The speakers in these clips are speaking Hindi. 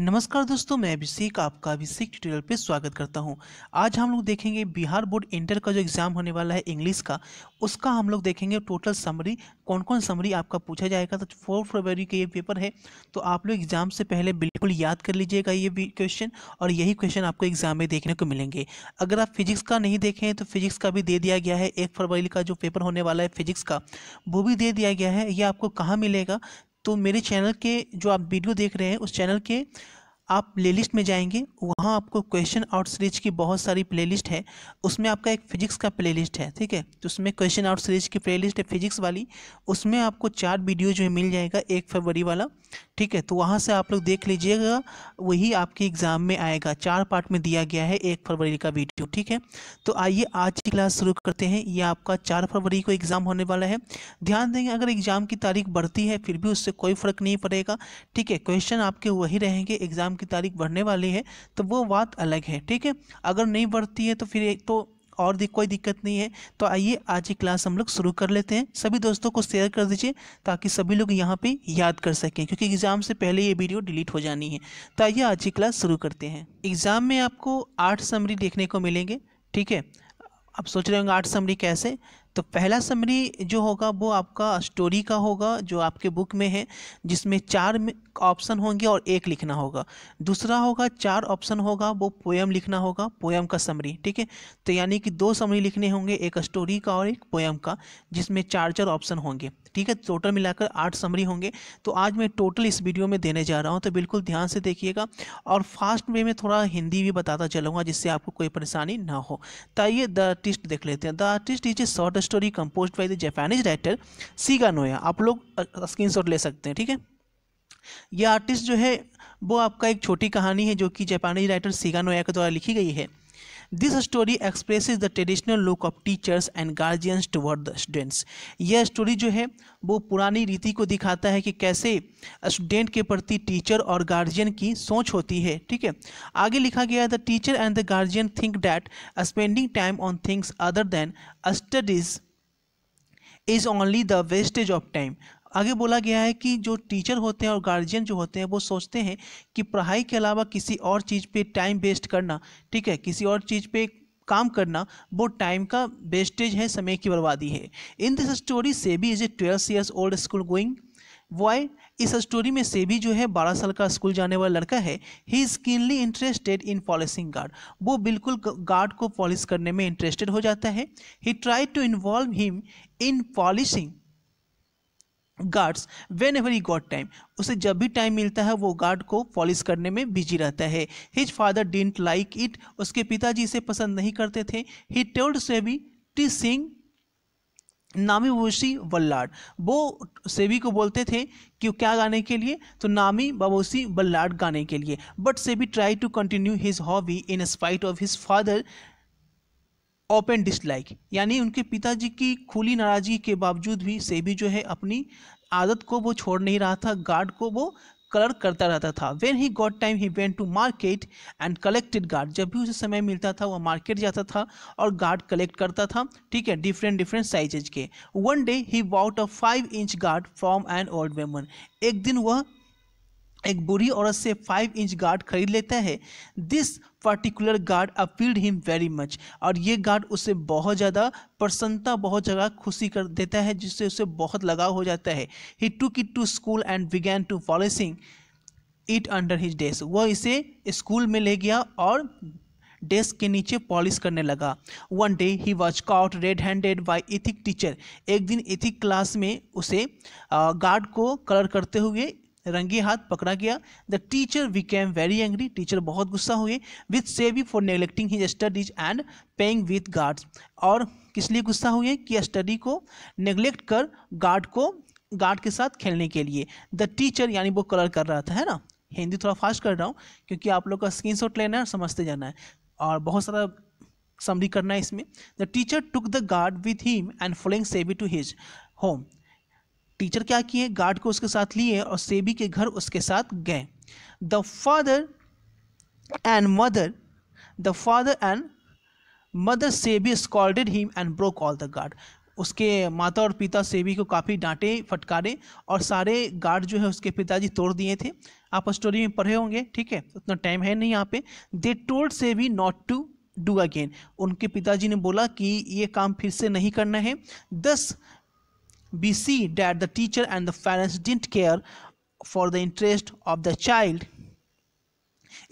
नमस्कार दोस्तों मैं अभिषेक आपका अभिषेक ट्यूटोरियल पे स्वागत करता हूँ आज हम लोग देखेंगे बिहार बोर्ड इंटर का जो एग्ज़ाम होने वाला है इंग्लिश का उसका हम लोग देखेंगे टोटल समरी कौन कौन समरी आपका पूछा जाएगा तो फोर फरवरी का ये पेपर है तो आप लोग एग्ज़ाम से पहले बिल्कुल याद कर लीजिएगा ये क्वेश्चन और यही क्वेश्चन आपको एग्ज़ाम में देखने को मिलेंगे अगर आप फिजिक्स का नहीं देखें तो फिजिक्स का भी दे दिया गया है एक फरवरी का जो पेपर होने वाला है फिजिक्स का वो भी दे दिया गया है ये आपको कहाँ मिलेगा तो मेरे चैनल के जो आप वीडियो देख रहे हैं उस चैनल के आप प्लेलिस्ट में जाएंगे वहाँ आपको क्वेश्चन आउट सीरीज की बहुत सारी प्लेलिस्ट है उसमें आपका एक फिजिक्स का प्लेलिस्ट है ठीक है तो उसमें क्वेश्चन आउट सीरीज की प्लेलिस्ट है फिजिक्स वाली उसमें आपको चार वीडियो जो है मिल जाएगा एक फरवरी वाला ठीक है तो वहाँ से आप लोग देख लीजिएगा वही आपके एग्ज़ाम में आएगा चार पार्ट में दिया गया है एक फरवरी का वीडियो ठीक है तो आइए आज की क्लास शुरू करते हैं ये आपका चार फरवरी को एग्ज़ाम होने वाला है ध्यान देंगे अगर एग्ज़ाम की तारीख बढ़ती है फिर भी उससे कोई फ़र्क नहीं पड़ेगा ठीक है क्वेश्चन आपके वही रहेंगे एग्ज़ाम की तारीख बढ़ने वाली है तो वो बात अलग है ठीक है अगर नहीं बढ़ती है तो फिर एक तो और दिक, कोई दिक्कत नहीं है तो आइए आज की क्लास हम लोग शुरू कर लेते हैं सभी दोस्तों को शेयर कर दीजिए ताकि सभी लोग यहाँ पर याद कर सकें क्योंकि एग्ज़ाम से पहले ये वीडियो डिलीट हो जानी है तो आइए आज की क्लास शुरू करते हैं एग्ज़ाम में आपको आठ समरी देखने को मिलेंगे ठीक है आप सोच रहे होंगे आठ समरी कैसे तो पहला समरी जो होगा वो आपका स्टोरी का होगा जो आपके बुक में है जिसमें चार ऑप्शन होंगे और एक लिखना होगा दूसरा होगा चार ऑप्शन होगा वो पोएम लिखना होगा पोएम का समरी ठीक है तो यानी कि दो समरी लिखने होंगे एक स्टोरी का और एक पोएम का जिसमें चार चार ऑप्शन होंगे ठीक है टोटल मिलाकर आठ समरी होंगे तो आज मैं टोटल इस वीडियो में देने जा रहा हूँ तो बिल्कुल ध्यान से देखिएगा और फास्ट वे में थोड़ा हिंदी भी बताता चलूँगा जिससे आपको कोई परेशानी ना हो तो आइए द आर्टिस्ट देख लेते हैं the artist is a short story composed by the Japanese writer Shiga Naoya आप लोग स्क्रीन ले सकते हैं ठीक है ये आर्टिस्ट जो है वो आपका एक छोटी कहानी है जो कि जापानी राइटर सीगा नोया के द्वारा लिखी गई है this story express the traditional look of teachers and guardians toward the students यह स्टोरी जो है वो पुरानी रीति को दिखाता है कि कैसे स्टूडेंट के प्रति टीचर और गार्जियन की सोच होती है ठीक है आगे लिखा गया है the teacher and the guardian think that spending time on things other than studies is only the wastage of time आगे बोला गया है कि जो टीचर होते हैं और गार्जियन जो होते हैं वो सोचते हैं कि पढ़ाई के अलावा किसी और चीज़ पे टाइम वेस्ट करना ठीक है किसी और चीज़ पे काम करना वो टाइम का वेस्टेज है समय की बर्बादी है इन दिस स्टोरी से भी is a twelve years old school going why इस स्टोरी में से भी जो है बारह साल का स्कूल जाने वाला लड़का है he is keenly interested in polishing gourd वो बिल्कुल गार्ड को पॉलिश करने में इंटरेस्टेड हो जाता है he try to involve him in polishing gourds whenever he got time उसे जब भी टाइम मिलता है वो गार्ड को पॉलिश करने में बिजी रहता है his father didn't like it उसके पिताजी इसे पसंद नहीं करते थे ही टोल्ड सेबी टी सिंह नामी बबूसी वल्लाड वो सेबी को बोलते थे कि क्या गाने के लिए तो नामी बबूसी वल्लाड गाने के लिए but Seibei try to continue his hobby in spite of his father open dislike यानी उनके पिताजी की खुली नाराज़गी के बावजूद भी सेबी जो है अपनी आदत को वो छोड़ नहीं रहा था गार्ड को वो कलर करता रहता था when he got time he went to market and collected gourd जब भी उसे समय मिलता था वह मार्केट जाता था और गार्ड कलेक्ट करता था ठीक है डिफरेंट डिफरेंट साइजेज के one day he bought a five inch gourd from an old woman एक दिन वह एक बुरी औरत से फाइव इंच गार्ड खरीद लेता है this particular gourd appealed him very much और ये गार्ड उसे बहुत ज़्यादा प्रसन्नता बहुत ज़्यादा खुशी कर देता है जिससे उसे बहुत लगाव हो जाता है he took it to school and began to polishing it under his desk वह इसे स्कूल में ले गया और डेस्क के नीचे पॉलिश करने लगा one day he was caught red handed by ethics teacher एक दिन इथिक क्लास में उसे गार्ड uh, को कलर करते हुए रंगे हाथ पकड़ा गया the teacher became very angry teacher बहुत गुस्सा हुए with Seibei for neglecting his studies and playing with gourds और किस लिए गुस्सा हुए कि स्टडी को नेग्लेक्ट कर गार्ड को गार्ड के साथ खेलने के लिए द टीचर यानी वो कलर कर रहा था है ना हिंदी थोड़ा फास्ट कर रहा हूँ क्योंकि आप लोग का शॉट लेना है और समझते जाना है और बहुत सारा समरी करना है इसमें the teacher took the gourd with him and following Seibei to his home teacher क्या किए गार्ड को उसके साथ लिए और सेबी के घर उसके साथ गए the father and mother the father and mother Seibei scolded him and broke all the gourd उसके माता और पिता सेबी को काफ़ी डांटे फटकारे और सारे गार्ड जो है उसके पिताजी तोड़ दिए थे आप स्टोरी में पढ़े होंगे ठीक है उतना टाइम है नहीं यहाँ पे they told Seibei not to do again उनके पिताजी ने बोला कि ये काम फिर से नहीं करना है दस We see that the teacher and the parents didn't care for the interest of the child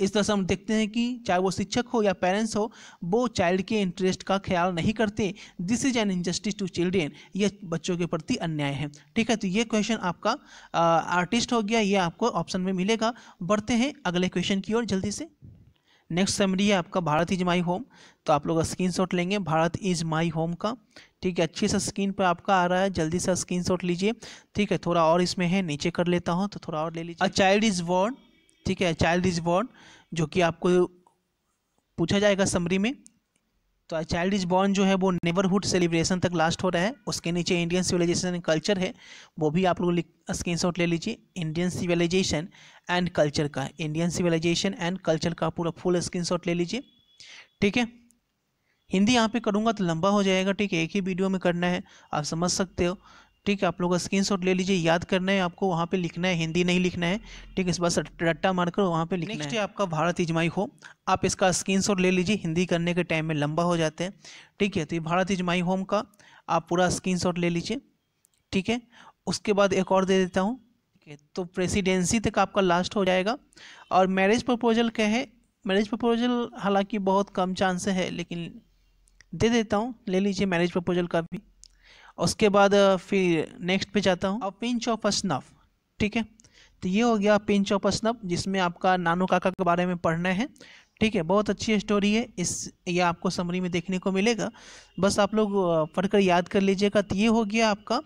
इस तरह से हम देखते हैं कि चाहे वो शिक्षक हो या पेरेंट्स हो वो चाइल्ड के इंटरेस्ट का ख्याल नहीं करते this is an injustice to children ये बच्चों के प्रति अन्याय है ठीक है तो ये क्वेश्चन आपका आ, आर्टिस्ट हो गया ये आपको ऑप्शन में मिलेगा बढ़ते हैं अगले क्वेश्चन की ओर जल्दी से नेक्स्ट समरी है आपका भारत इज माई होम तो आप लोग स्क्रीन लेंगे भारत इज माई होम का ठीक है अच्छे से स्क्रीन पर आपका आ रहा है जल्दी से स्क्रीन लीजिए ठीक है थोड़ा और इसमें है नीचे कर लेता हूँ तो थोड़ा और ले लीजिए अ चाइल्ड इज़ बॉर्न ठीक है चाइल्ड इज़ बॉर्न जो कि आपको पूछा जाएगा समरी में तो चाइल्ड इज बॉर्न जो है वो नेबरहुड सेलिब्रेशन तक लास्ट हो रहा है उसके नीचे इंडियन सिविलाइजेशन कल्चर है वो भी आप लोग स्क्रीन शॉट ले लीजिए इंडियन सिविलाइजेशन एंड कल्चर का इंडियन सिविलाइजेशन एंड कल्चर का पूरा फुल स्क्रीन शॉट ले लीजिए ठीक है हिंदी यहाँ पे करूँगा तो लंबा हो जाएगा ठीक है एक ही वीडियो में करना है आप समझ सकते हो ठीक है आप लोग का शॉट ले लीजिए याद करना है आपको वहाँ पे लिखना है हिंदी नहीं लिखना है ठीक है इस बार रट्टा मारकर वहाँ पे लिखना है आपका भारत इजमाई हो आप इसका शॉट ले लीजिए हिंदी करने के टाइम में लंबा हो जाते हैं ठीक है तो ये भारत इजमाई होम का आप पूरा शॉट ले लीजिए ठीक है उसके बाद एक और दे देता हूँ तो प्रेसिडेंसी तक आपका लास्ट हो जाएगा और मैरिज प्रपोजल क्या है मैरिज प्रपोजल हालांकि बहुत कम चांस है लेकिन दे देता हूँ ले लीजिए मैरिज प्रपोजल का भी उसके बाद फिर नेक्स्ट पे जाता हूँ अब पिंच ऑफ स्नफ ठीक है तो ये हो गया पिंच ऑफ स्नफ जिसमें आपका नानो काका के बारे में पढ़ना है ठीक है बहुत अच्छी स्टोरी है इस ये आपको समरी में देखने को मिलेगा बस आप लोग पढ़कर याद कर लीजिएगा तो ये हो गया आपका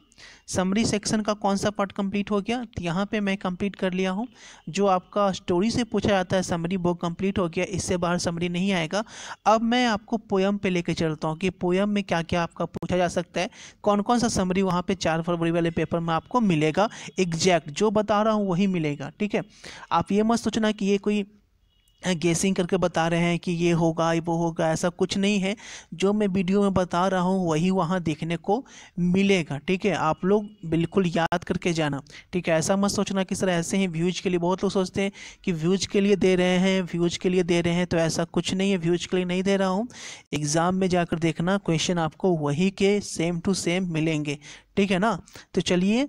समरी सेक्शन का कौन सा पार्ट कंप्लीट हो गया तो यहाँ पे मैं कंप्लीट कर लिया हूँ जो आपका स्टोरी से पूछा जाता है समरी वो कंप्लीट हो गया इससे बाहर समरी नहीं आएगा अब मैं आपको पोयम पे लेके चलता हूँ कि पोयम में क्या क्या आपका पूछा जा सकता है कौन कौन सा समरी वहाँ पे चार फरवरी वाले पेपर में आपको मिलेगा एग्जैक्ट जो बता रहा हूँ वही मिलेगा ठीक है आप ये मत सोचना कि ये कोई गेसिंग करके बता रहे हैं कि ये होगा वो होगा ऐसा कुछ नहीं है जो मैं वीडियो में बता रहा हूँ वही वहाँ देखने को मिलेगा ठीक है आप लोग बिल्कुल याद करके जाना ठीक है ऐसा मत सोचना कि सर ऐसे ही व्यूज़ के लिए बहुत लोग सोचते हैं कि व्यूज़ के लिए दे रहे हैं व्यूज़ के लिए दे रहे हैं तो ऐसा कुछ नहीं है व्यूज़ के लिए नहीं दे रहा हूँ एग्ज़ाम में जाकर देखना क्वेश्चन आपको वही के सेम टू सेम मिलेंगे ठीक है ना तो चलिए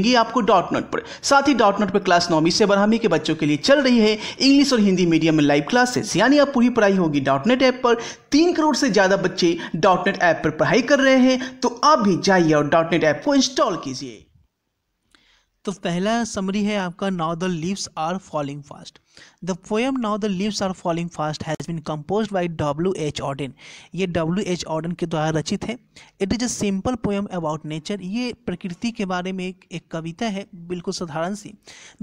मिलेंगी आपको डॉट नोट पर साथ ही डॉट नोट पर क्लास नौवीं से बारहवीं के बच्चों के लिए चल रही है इंग्लिश और हिंदी मीडियम में लाइव क्लासेस यानी आप पूरी पढ़ाई होगी डॉट नेट ऐप पर तीन करोड़ से ज़्यादा बच्चे डॉट नेट ऐप पर पढ़ाई कर रहे हैं तो आप भी जाइए और डॉट नेट ऐप को इंस्टॉल कीजिए तो पहला समरी है आपका now the leaves are falling fast the poem now the leaves are falling fast has been composed by W H Auden ये डब्ल्यू एच ऑर्डन के द्वारा रचित है it is a simple poem about nature ये प्रकृति के बारे में एक, एक कविता है बिल्कुल साधारण सी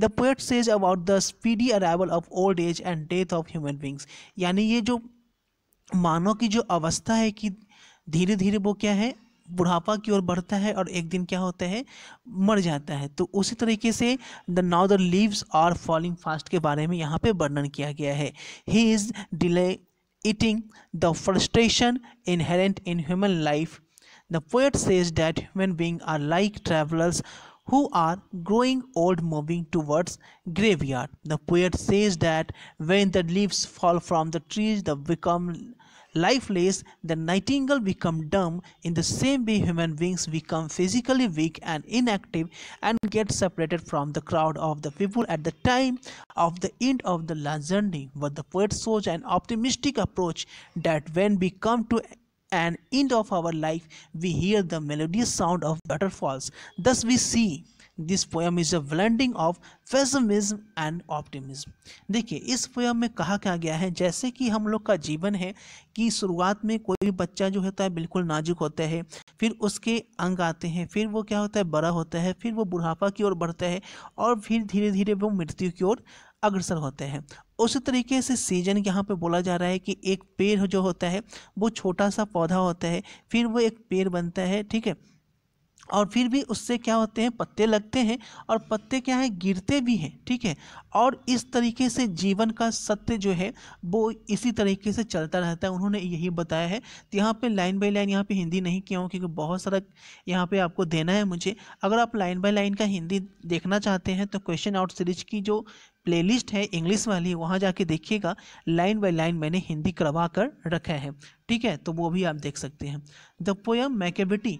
the poet says about the speedy arrival of old age and death of human beings यानी ये जो मानव की जो अवस्था है कि धीरे धीरे वो क्या है बुढ़ापा की ओर बढ़ता है और एक दिन क्या होता है मर जाता है तो उसी तरीके से the now the leaves are falling fast के बारे में यहाँ पे वर्णन किया गया है he is delineating the frustration inherent in human life the poet says that human being are like travellers who are growing old moving towards graveyard the poet says that when the leaves fall from the trees the become lifeless, the nightingale become dumb. In the same way, human beings become physically weak and inactive and get separated from the crowd of the people at the time of the end of the last journey. But the poet shows an optimistic approach that when we come to an end of our life, we hear the melodious sound of waterfalls. Thus, we see this poem is a blending of pessimism and optimism देखिए इस पोयम में कहा क्या गया है जैसे कि हम लोग का जीवन है कि शुरुआत में कोई भी बच्चा जो होता है बिल्कुल नाजुक होता है फिर उसके अंग आते हैं फिर वो क्या होता है बड़ा होता है फिर वो बुढ़ापा की ओर बढ़ता है और फिर धीरे धीरे वो मृत्यु की ओर अग्रसर होते हैं उसी तरीके से सीजन यहाँ पे बोला जा रहा है कि एक पेड़ जो होता है वो छोटा सा पौधा होता है फिर वो एक पेड़ बनता है ठीक है और फिर भी उससे क्या होते हैं पत्ते लगते हैं और पत्ते क्या है गिरते भी हैं ठीक है और इस तरीके से जीवन का सत्य जो है वो इसी तरीके से चलता रहता है उन्होंने यही बताया है तो यहाँ पे लाइन बाय लाइन यहाँ पे हिंदी नहीं किया हूँ क्योंकि बहुत सारा यहाँ पे आपको देना है मुझे अगर आप लाइन बाय लाइन का हिंदी देखना चाहते हैं तो क्वेश्चन आउट सीरीज की जो प्ले है इंग्लिश वाली वहाँ जाके देखिएगा लाइन बाई लाइन मैंने हिंदी करवा कर रखा है ठीक है तो वो भी आप देख सकते हैं द पोयम मैकेबिटी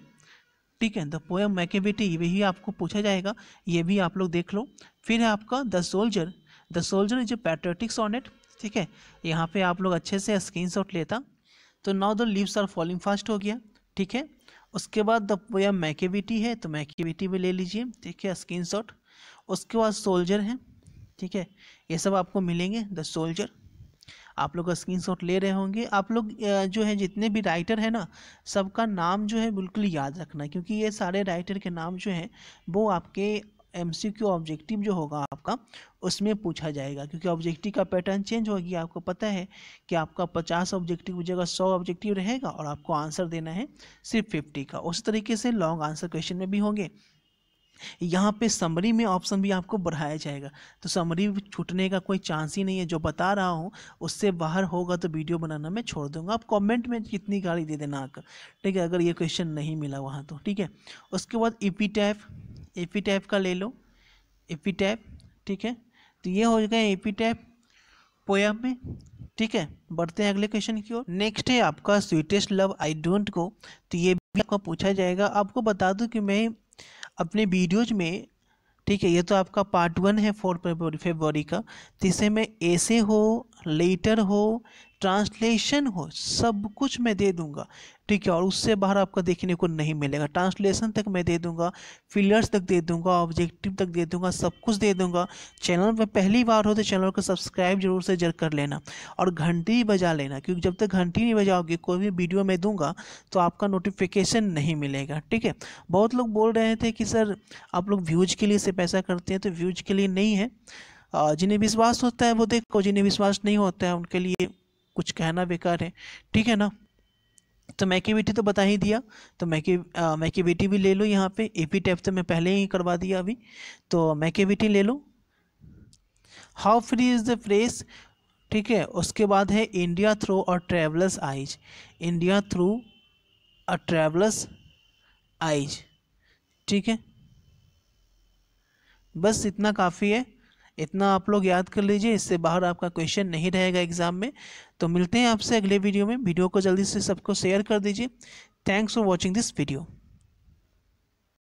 ठीक है द पोएम मैकेबिटी ये भी आपको पूछा जाएगा ये भी आप लोग देख लो फिर है आपका the soldier the soldier is a patriotic sonnet ठीक है यहाँ पे आप लोग अच्छे से स्क्रीन शॉट लेता तो now the leaves are falling fast हो गया ठीक है उसके बाद द पोएम मैकेविटी है तो मैकेविटी भी ले लीजिए ठीक है स्क्रीन शॉट उसके बाद सोल्जर है ठीक है ये सब आपको मिलेंगे द सोल्जर आप लोग का स्क्रीनशॉट ले रहे होंगे आप लोग जो है जितने भी राइटर हैं ना सबका नाम जो है बिल्कुल याद रखना क्योंकि ये सारे राइटर के नाम जो हैं वो आपके एम सी क्यू ऑब्जेक्टिव जो होगा आपका उसमें पूछा जाएगा क्योंकि ऑब्जेक्टिव का पैटर्न चेंज होगी आपको पता है कि आपका पचास ऑब्जेक्टिव की जगह सौ ऑब्जेक्टिव रहेगा और आपको आंसर देना है सिर्फ फिफ्टी का उस तरीके से लॉन्ग आंसर क्वेश्चन में भी होंगे यहाँ पे समरी में ऑप्शन भी आपको बढ़ाया जाएगा तो समरी छूटने का कोई चांस ही नहीं है जो बता रहा हूँ उससे बाहर होगा तो वीडियो बनाना मैं छोड़ दूंगा आप कमेंट में कितनी गाड़ी दे देना आकर ठीक है अगर ये क्वेश्चन नहीं मिला वहाँ तो ठीक है उसके बाद ई टैप टैप का ले लो ई टैप ठीक है तो ये हो गया ई टैप में ठीक है बढ़ते हैं अगले क्वेश्चन की ओर नेक्स्ट है आपका sweetest love I don't go तो ये भी आपका पूछा जाएगा आपको बता दूं कि मैं अपने वीडियोज में ठीक है ये तो आपका पार्ट वन है फोर फेबरी का तो इसे में ऐसे हो लेटर हो ट्रांसलेशन हो सब कुछ मैं दे दूंगा ठीक है और उससे बाहर आपका देखने को नहीं मिलेगा ट्रांसलेशन तक मैं दे दूंगा फिलर्स तक दे दूंगा ऑब्जेक्टिव तक दे दूंगा सब कुछ दे दूंगा चैनल पर पहली बार हो तो चैनल को सब्सक्राइब जरूर से जर कर लेना और घंटी बजा लेना क्योंकि जब तक घंटी नहीं बजाओगे कोई भी वीडियो मैं दूंगा तो आपका नोटिफिकेशन नहीं मिलेगा ठीक है बहुत लोग बोल रहे थे कि सर आप लोग व्यूज़ के लिए से पैसा करते हैं तो व्यूज़ के लिए नहीं है जिन्हें विश्वास होता है वो देखो जिन्हें विश्वास नहीं होता है उनके लिए कुछ कहना बेकार है ठीक है ना तो मैकी बेटी तो बता ही दिया तो मैके मैकी बेटी भी ले लो यहाँ पे ए पी टैप तो मैं पहले ही करवा दिया अभी तो मैकी बेटी ले लो how free is the press ठीक है उसके बाद है इंडिया थ्रू और travellers eyes India through a traveller's eyes ठीक है बस इतना काफ़ी है इतना आप लोग याद कर लीजिए इससे बाहर आपका क्वेश्चन नहीं रहेगा एग्जाम में तो मिलते हैं आपसे अगले वीडियो में वीडियो को जल्दी से सबको शेयर कर दीजिए thanks for watching this video